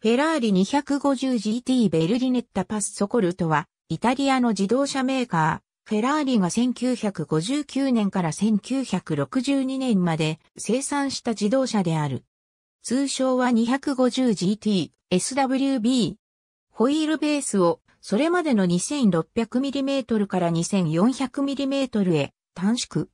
フェラーリ 250GT ベルリネッタパスソコルトは、イタリアの自動車メーカー、フェラーリが1959年から1962年まで生産した自動車である。通称は 250GT、SWB。ホイールベースを、それまでの 2600mm から 2400mm へ短縮。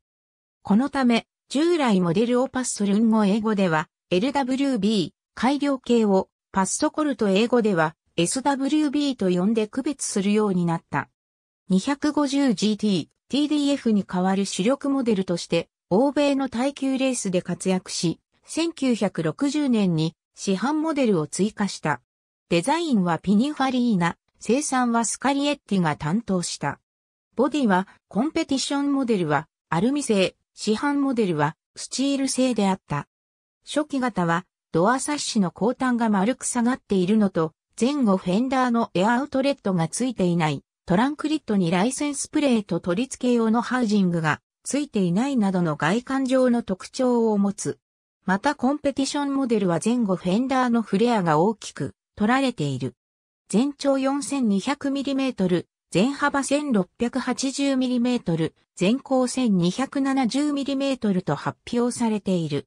このため、従来モデルオパッソルン語英語では、LWB、改良系を、パストコルと英語では SWB と呼んで区別するようになった。250GT、TDF に代わる主力モデルとして、欧米の耐久レースで活躍し、1960年に市販モデルを追加した。デザインはピニファリーナ、生産はスカリエッティが担当した。ボディはコンペティションモデルはアルミ製、市販モデルはスチール製であった。初期型はドアサッシの後端が丸く下がっているのと、前後フェンダーのエアアウトレットが付いていない、トランクリットにライセンスプレート取り付け用のハウジングが付いていないなどの外観上の特徴を持つ。またコンペティションモデルは前後フェンダーのフレアが大きく取られている。全長 4200mm、全幅 1680mm、全高 1270mm と発表されている。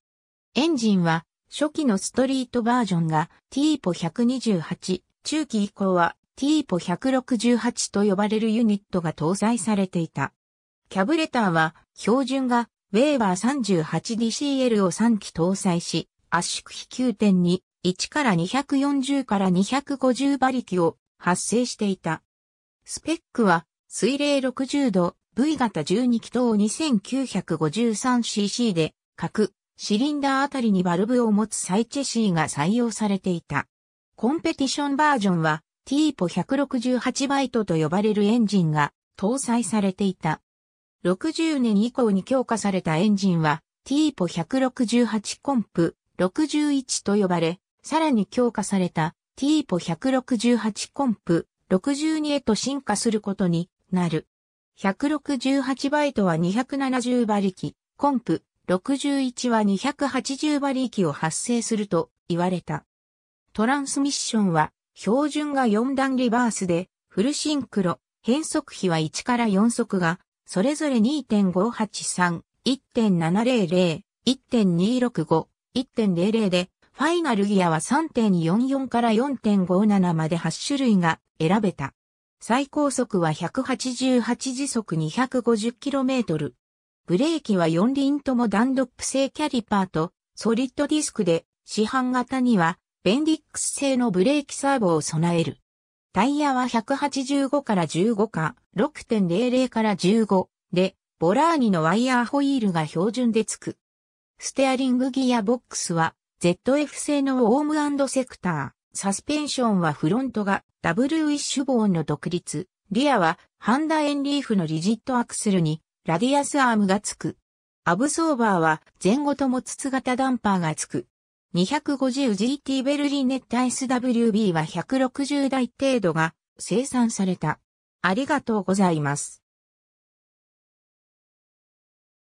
エンジンは初期のストリートバージョンが T ポ128、中期以降は T ポ168と呼ばれるユニットが搭載されていた。キャブレターは標準がウェーバー 38DCL を3機搭載し、圧縮比9.2、1から240から250馬力を発生していた。スペックは水冷60度 V 型12気筒 2953cc で、各シリンダーあたりにバルブを持つサイチェシーが採用されていた。コンペティションバージョンは t ポ168バイトと呼ばれるエンジンが搭載されていた。60年以降に強化されたエンジンは t ポ168コンプ61と呼ばれ、さらに強化された t ポ168コンプ62へと進化することになる。168バイトは270馬力、コンプ61は280馬力を発生すると言われた。トランスミッションは標準が4段リバースでフルシンクロ、変速比は1から4速がそれぞれ2.583、1.700、1.265、1.00でファイナルギアは3.44から4.57まで8種類が選べた。最高速は188時速 250km、ブレーキは4輪ともダンロップ製キャリパーとソリッドディスクで市販型にはベンディックス製のブレーキサーボを備える。タイヤは185から15か6.00から15でボラーニのワイヤーホイールが標準で付く。ステアリングギアボックスは ZF 製のオームセクター、サスペンションはフロントがダブルウィッシュボーンの独立、リアはハンダエンリーフのリジットアクセルにラディアスアームがつく。アブソーバーは前後とも筒型ダンパーがつく。250GT ベルリネット SWB は160台程度が生産された。ありがとうございます。